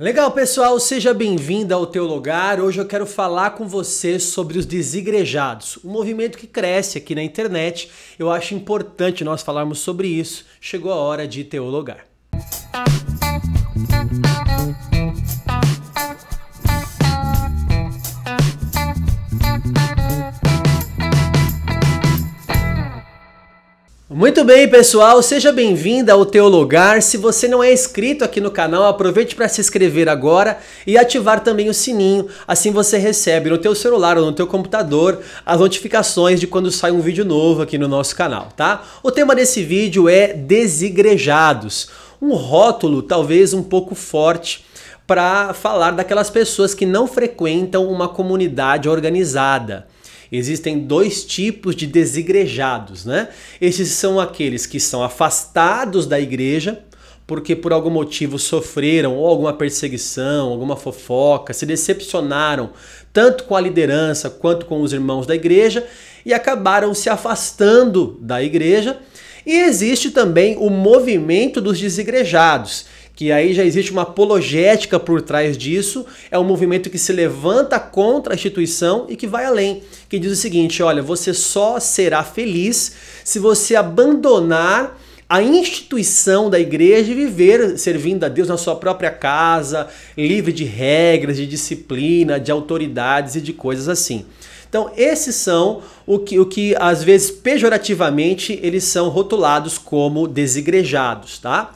Legal, pessoal, seja bem-vindo ao teu lugar. Hoje eu quero falar com você sobre os desigrejados, um movimento que cresce aqui na internet. Eu acho importante nós falarmos sobre isso. Chegou a hora de teu lugar. Muito bem, pessoal, seja bem vindo ao Teu Lugar. Se você não é inscrito aqui no canal, aproveite para se inscrever agora e ativar também o sininho. Assim você recebe no teu celular ou no teu computador as notificações de quando sai um vídeo novo aqui no nosso canal, tá? O tema desse vídeo é desigrejados. Um rótulo talvez um pouco forte para falar daquelas pessoas que não frequentam uma comunidade organizada Existem dois tipos de desigrejados, né? Esses são aqueles que são afastados da igreja porque por algum motivo sofreram ou alguma perseguição, alguma fofoca, se decepcionaram tanto com a liderança quanto com os irmãos da igreja e acabaram se afastando da igreja. E existe também o movimento dos desigrejados que aí já existe uma apologética por trás disso, é um movimento que se levanta contra a instituição e que vai além, que diz o seguinte: olha, você só será feliz se você abandonar a instituição da igreja e viver servindo a Deus na sua própria casa, livre de regras, de disciplina, de autoridades e de coisas assim. Então, esses são o que, o que às vezes pejorativamente eles são rotulados como desigrejados, tá?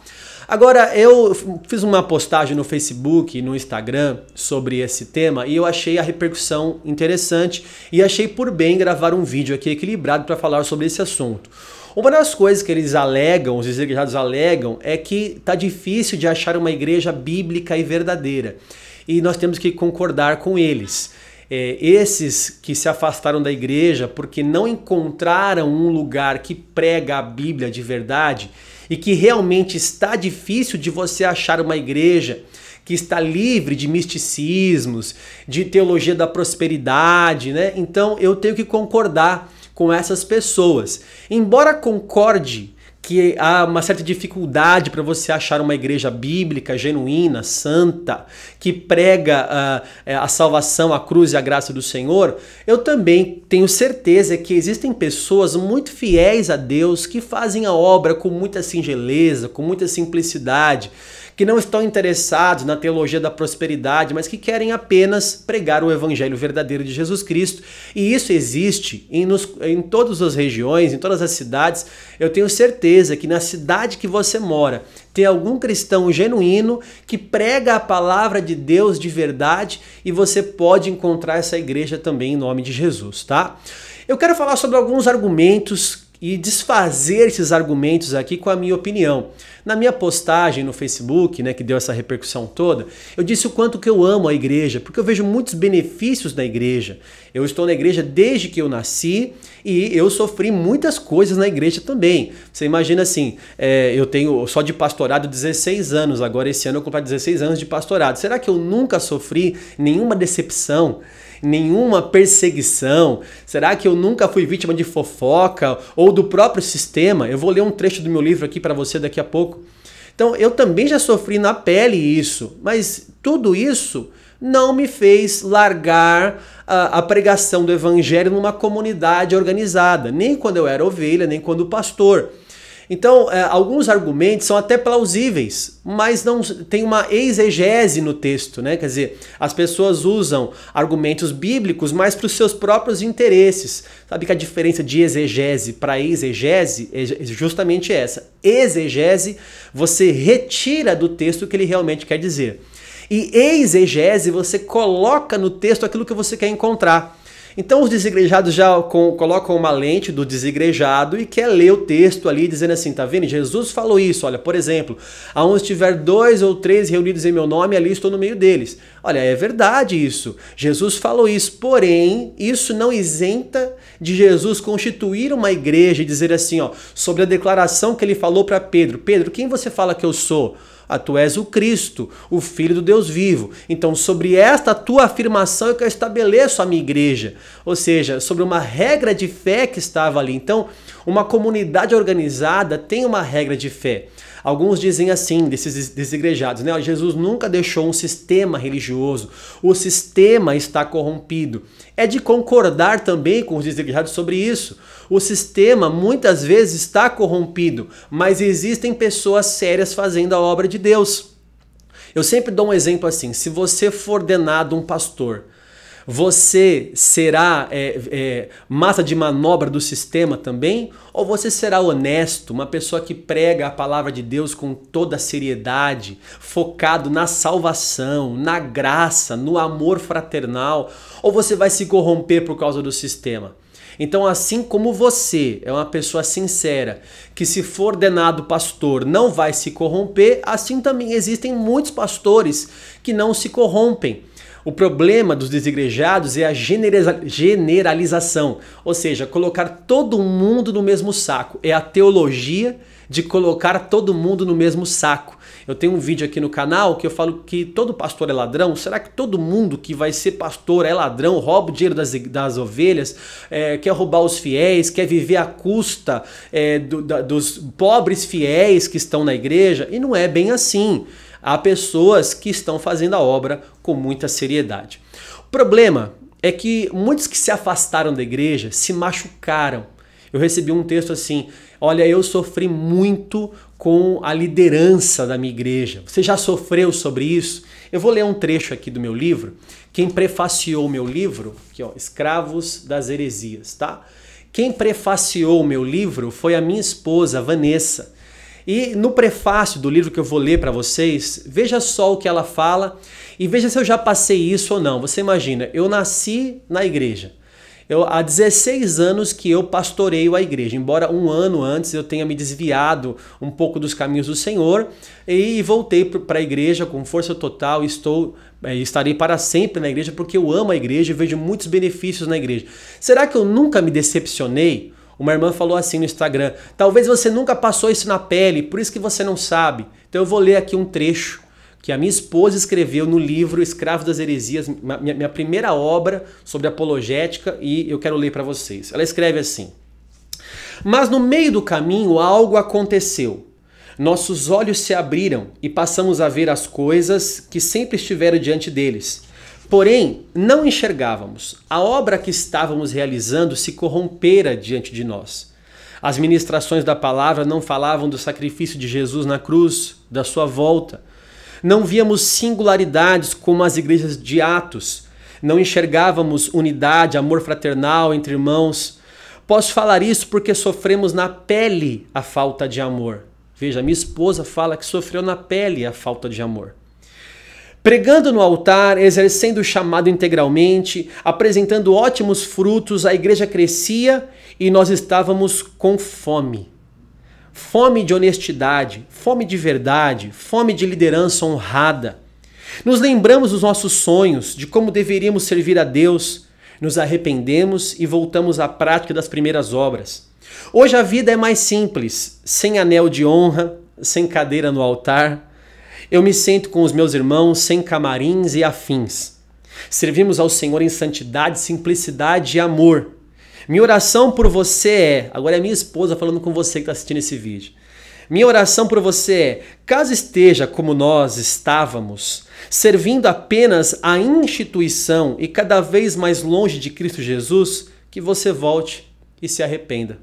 Agora, eu fiz uma postagem no Facebook e no Instagram sobre esse tema e eu achei a repercussão interessante e achei por bem gravar um vídeo aqui equilibrado para falar sobre esse assunto. Uma das coisas que eles alegam, os desigrejados alegam, é que tá difícil de achar uma igreja bíblica e verdadeira. E nós temos que concordar com eles. É, esses que se afastaram da igreja porque não encontraram um lugar que prega a Bíblia de verdade, e que realmente está difícil de você achar uma igreja que está livre de misticismos, de teologia da prosperidade, né? Então eu tenho que concordar com essas pessoas. Embora concorde que há uma certa dificuldade para você achar uma igreja bíblica, genuína, santa, que prega a ah, eh, a salvação, a cruz e a graça do Senhor, eu também tenho certeza que existem pessoas muito fiéis a Deus que fazem a obra com muita singeleza, com muita simplicidade que não estão interessados na teologia da prosperidade, mas que querem apenas pregar o evangelho verdadeiro de Jesus Cristo. E isso existe em, nos, em todas as regiões, em todas as cidades. Eu tenho certeza que na cidade que você mora, tem algum cristão genuíno que prega a palavra de Deus de verdade e você pode encontrar essa igreja também em nome de Jesus, tá? Eu quero falar sobre alguns argumentos e desfazer esses argumentos aqui com a minha opinião. Na minha postagem no Facebook, né, que deu essa repercussão toda, eu disse o quanto que eu amo a igreja, porque eu vejo muitos benefícios da igreja. Eu estou na igreja desde que eu nasci e eu sofri muitas coisas na igreja também. Você imagina assim, é, eu tenho só de pastorado 16 anos, agora esse ano eu comprei 16 anos de pastorado. Será que eu nunca sofri nenhuma decepção? nenhuma perseguição? Será que eu nunca fui vítima de fofoca ou do próprio sistema? Eu vou ler um trecho do meu livro aqui para você daqui a pouco. Então, eu também já sofri na pele isso, mas tudo isso não me fez largar a, a, pregação do evangelho numa comunidade organizada, nem quando eu era ovelha, nem quando pastor. Então, é, alguns argumentos são até plausíveis, mas não tem uma exegese no texto, né? Quer dizer, as pessoas usam argumentos bíblicos, mas para os seus próprios interesses. Sabe que a diferença de exegese para exegese é, é justamente essa. Exegese, você retira do texto o que ele realmente quer dizer. E exegese, você coloca no texto aquilo que você quer encontrar. Então os desigrejados já com, colocam uma lente do desigrejado e quer ler o texto ali dizendo assim, tá vendo? Jesus falou isso, olha, por exemplo, aonde estiver dois ou três reunidos em meu nome, ali estou no meio deles. Olha, é verdade isso. Jesus falou isso, porém, isso não isenta de Jesus constituir uma igreja e dizer assim, ó, sobre a declaração que ele falou para Pedro: Pedro, quem você fala que eu sou? Ah, tu és o Cristo, o Filho do Deus vivo. Então, sobre esta tua afirmação é que eu estabeleço a minha igreja. Ou seja, sobre uma regra de fé que estava ali. Então, uma comunidade organizada tem uma regra de fé. Alguns dizem assim, desses desigrejados, né? Jesus nunca deixou um sistema religioso, o sistema está corrompido. É de concordar também com os desigrejados sobre isso. O sistema muitas vezes está corrompido, mas existem pessoas sérias fazendo a obra de Deus. Eu sempre dou um exemplo assim: se você for ordenado um pastor você será é, é, massa de manobra do sistema também? Ou você será honesto, uma pessoa que prega a palavra de Deus com toda a seriedade, focado na salvação, na graça, no amor fraternal? Ou você vai se corromper por causa do sistema? Então, assim como você é uma pessoa sincera, que se for ordenado pastor não vai se corromper, assim também existem muitos pastores que não se corrompem o problema dos desigrejados é a generalização, ou seja, colocar todo mundo no mesmo saco. É a teologia de colocar todo mundo no mesmo saco. Eu tenho um vídeo aqui no canal que eu falo que todo pastor é ladrão. Será que todo mundo que vai ser pastor é ladrão, rouba o dinheiro das, das ovelhas, é, quer roubar os fiéis, quer viver à custa é, do, da, dos pobres fiéis que estão na igreja? E não é bem assim. Há pessoas que estão fazendo a obra com muita seriedade. O problema é que muitos que se afastaram da igreja se machucaram. Eu recebi um texto assim: Olha, eu sofri muito com a liderança da minha igreja. Você já sofreu sobre isso? Eu vou ler um trecho aqui do meu livro. Quem prefaciou meu livro, aqui, ó, Escravos das Heresias, tá? Quem prefaciou o meu livro foi a minha esposa, Vanessa. E no prefácio do livro que eu vou ler para vocês, veja só o que ela fala e veja se eu já passei isso ou não. Você imagina, eu nasci na igreja. Eu, há 16 anos que eu pastoreio a igreja, embora um ano antes eu tenha me desviado um pouco dos caminhos do Senhor e voltei para a igreja com força total. Estou, é, estarei para sempre na igreja porque eu amo a igreja e vejo muitos benefícios na igreja. Será que eu nunca me decepcionei? Uma irmã falou assim no Instagram: talvez você nunca passou isso na pele, por isso que você não sabe. Então eu vou ler aqui um trecho que a minha esposa escreveu no livro Escravo das Heresias, minha primeira obra sobre apologética, e eu quero ler para vocês. Ela escreve assim: Mas no meio do caminho algo aconteceu. Nossos olhos se abriram e passamos a ver as coisas que sempre estiveram diante deles Porém, não enxergávamos. A obra que estávamos realizando se corrompera diante de nós. As ministrações da palavra não falavam do sacrifício de Jesus na cruz, da sua volta. Não víamos singularidades como as igrejas de Atos. Não enxergávamos unidade, amor fraternal entre irmãos. Posso falar isso porque sofremos na pele a falta de amor. Veja, minha esposa fala que sofreu na pele a falta de amor. Pregando no altar, exercendo o chamado integralmente, apresentando ótimos frutos, a igreja crescia e nós estávamos com fome. Fome de honestidade, fome de verdade, fome de liderança honrada. Nos lembramos dos nossos sonhos, de como deveríamos servir a Deus, nos arrependemos e voltamos à prática das primeiras obras. Hoje a vida é mais simples, sem anel de honra, sem cadeira no altar eu me sinto com os meus irmãos sem camarins e afins. Servimos ao Senhor em santidade, simplicidade e amor. Minha oração por você é. Agora é minha esposa falando com você que está assistindo esse vídeo. Minha oração por você é: caso esteja como nós estávamos, servindo apenas a instituição e cada vez mais longe de Cristo Jesus, que você volte e se arrependa.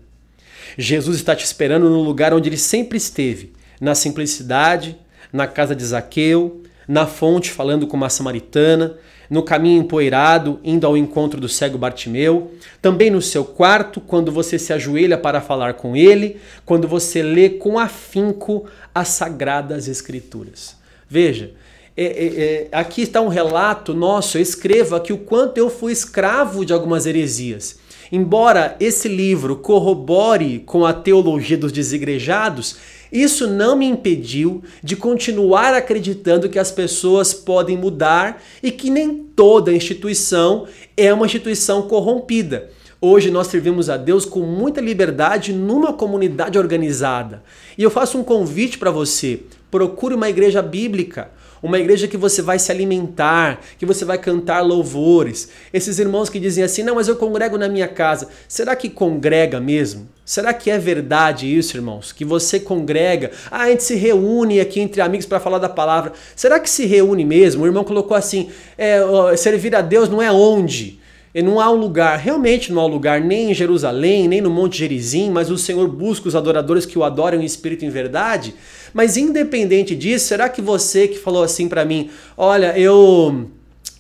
Jesus está te esperando no lugar onde ele sempre esteve, na simplicidade, na casa de Zaqueu, na fonte falando com uma samaritana, no caminho empoeirado, indo ao encontro do cego Bartimeu, também no seu quarto, quando você se ajoelha para falar com ele, quando você lê com afinco as sagradas escrituras. Veja, é, é, é, aqui está um relato nosso, eu escrevo aqui o quanto eu fui escravo de algumas heresias. Embora esse livro corrobore com a teologia dos desigrejados, isso não me impediu de continuar acreditando que as pessoas podem mudar e que nem toda instituição é uma instituição corrompida. Hoje nós servimos a Deus com muita liberdade numa comunidade organizada. E eu faço um convite para você: procure uma igreja bíblica uma igreja que você vai se alimentar, que você vai cantar louvores. Esses irmãos que dizem assim: não, mas eu congrego na minha casa. Será que congrega mesmo? Será que é verdade isso, irmãos? Que você congrega, ah, a gente se reúne aqui entre amigos para falar da palavra. Será que se reúne mesmo? O irmão colocou assim: é, servir a Deus não é onde. E não há um lugar, realmente não há um lugar, nem em Jerusalém, nem no Monte Gerizim, mas o Senhor busca os adoradores que o adoram em espírito e em verdade. Mas independente disso, será que você que falou assim para mim, olha, eu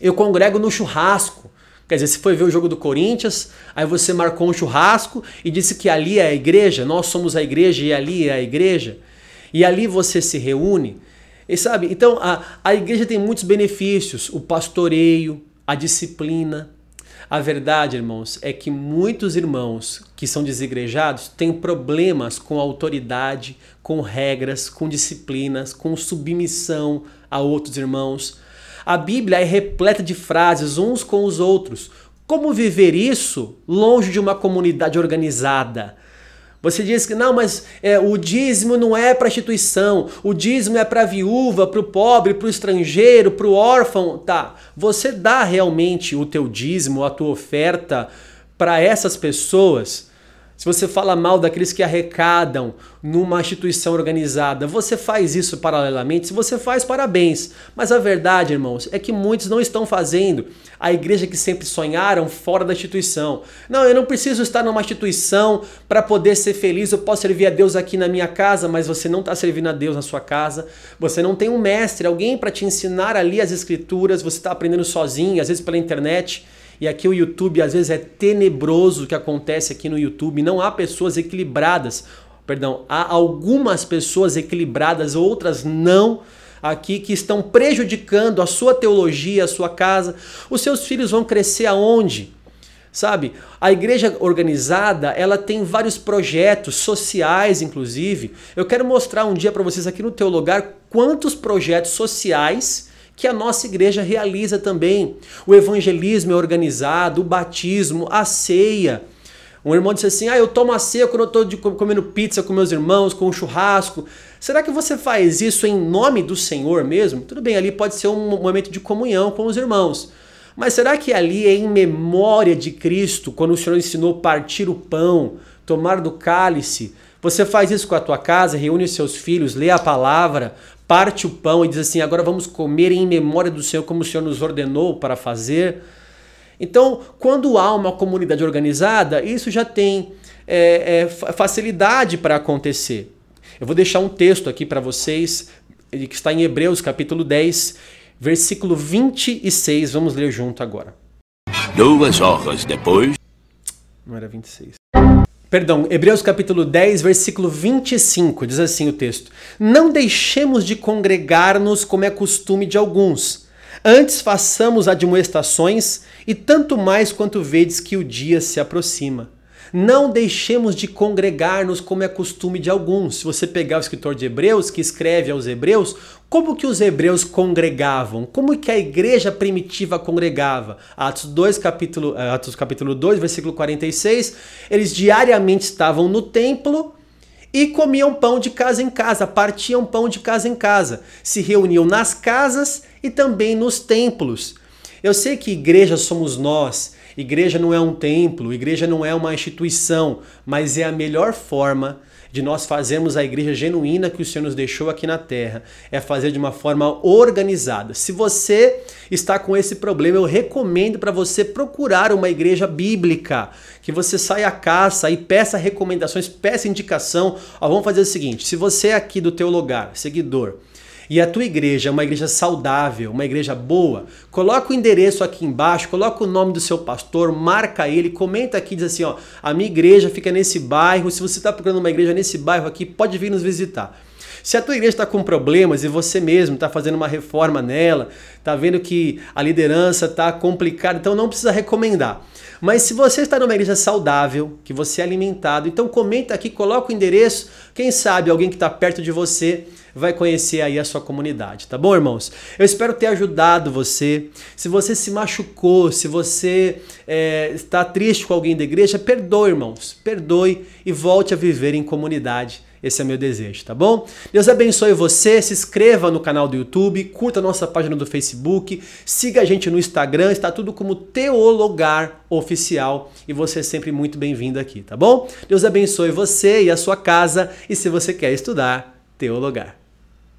eu congrego no churrasco. Quer dizer, você foi ver o jogo do Corinthians, aí você marcou um churrasco e disse que ali é a igreja, nós somos a igreja e ali é a igreja. E ali você se reúne. E sabe, então a, a igreja tem muitos benefícios: o pastoreio, a disciplina, a verdade, irmãos, é que muitos irmãos que são desigrejados têm problemas com autoridade, com regras, com disciplinas, com submissão a outros irmãos. A Bíblia é repleta de frases uns com os outros. Como viver isso longe de uma comunidade organizada? Você diz que não, mas é, o dízimo não é para instituição, o dízimo é para viúva, para o pobre, para o estrangeiro, para o órfão. Tá, você dá realmente o teu dízimo, a tua oferta para essas pessoas? se você fala mal daqueles que arrecadam numa instituição organizada, você faz isso paralelamente? Se você faz, parabéns. Mas a verdade, irmãos, é que muitos não estão fazendo a igreja que sempre sonharam fora da instituição. Não, eu não preciso estar numa instituição para poder ser feliz, eu posso servir a Deus aqui na minha casa, mas você não está servindo a Deus na sua casa, você não tem um mestre, alguém para te ensinar ali as escrituras, você está aprendendo sozinho, às vezes pela internet. E aqui o YouTube às vezes é tenebroso o que acontece aqui no YouTube. Não há pessoas equilibradas. Perdão, há algumas pessoas equilibradas, outras não aqui que estão prejudicando a sua teologia, a sua casa. Os seus filhos vão crescer aonde? Sabe? A igreja organizada, ela tem vários projetos sociais, inclusive. Eu quero mostrar um dia para vocês aqui no teu lugar quantos projetos sociais que a nossa igreja realiza também. O evangelismo é organizado, o batismo, a ceia. Um irmão disse assim: Ah, eu tomo a ceia quando eu estou comendo pizza com meus irmãos, com um churrasco. Será que você faz isso em nome do Senhor mesmo? Tudo bem, ali pode ser um momento de comunhão com os irmãos. Mas será que ali é em memória de Cristo, quando o Senhor ensinou partir o pão, tomar do cálice? Você faz isso com a tua casa, reúne os seus filhos, lê a palavra, parte o pão e diz assim: agora vamos comer em memória do Senhor, como o Senhor nos ordenou para fazer. Então, quando há uma comunidade organizada, isso já tem é, é, facilidade para acontecer. Eu vou deixar um texto aqui para vocês, que está em Hebreus capítulo 10, versículo 26. Vamos ler junto agora. Duas horas depois. Não era 26. Perdão, Hebreus capítulo 10, versículo 25, diz assim o texto: Não deixemos de congregar-nos como é costume de alguns. Antes façamos admoestações, e tanto mais quanto vedes que o dia se aproxima. Não deixemos de congregar-nos como é costume de alguns. Se você pegar o escritor de Hebreus, que escreve aos Hebreus, como que os hebreus congregavam? Como que a igreja primitiva congregava? Atos 2, capítulo, eh, Atos capítulo 2, versículo 46, eles diariamente estavam no templo e comiam pão de casa em casa, partiam pão de casa em casa, se reuniam nas casas e também nos templos. Eu sei que igreja somos nós, igreja não é um templo, igreja não é uma instituição, mas é a melhor forma de nós fazermos a igreja genuína que o Senhor nos deixou aqui na terra, é fazer de uma forma organizada. Se você está com esse problema, eu recomendo para você procurar uma igreja bíblica, que você saia à caça e peça recomendações, peça indicação. Ó, vamos fazer o seguinte: se você é aqui do teu lugar, seguidor, e a tua igreja é uma igreja saudável, uma igreja boa, coloca o endereço aqui embaixo, coloca o nome do seu pastor, marca ele, comenta aqui, diz assim, ó, a minha igreja fica nesse bairro, se você está procurando uma igreja nesse bairro aqui, pode vir nos visitar. Se a tua igreja está com problemas e você mesmo está fazendo uma reforma nela, está vendo que a liderança está complicada, então não precisa recomendar. Mas se você está numa igreja saudável, que você é alimentado, então comenta aqui, coloca o endereço, quem sabe alguém que está perto de você vai conhecer aí a sua comunidade, tá bom, irmãos? Eu espero ter ajudado você. Se você se machucou, se você é, está triste com alguém da igreja, perdoe, irmãos. Perdoe e volte a viver em comunidade. Esse é meu desejo, tá bom? Deus abençoe você, se inscreva no canal do YouTube, curta nossa página do Facebook, siga a gente no Instagram, está tudo como Teologar Oficial e você é sempre muito bem-vindo aqui, tá bom? Deus abençoe você e a sua casa e se você quer estudar, Teologar.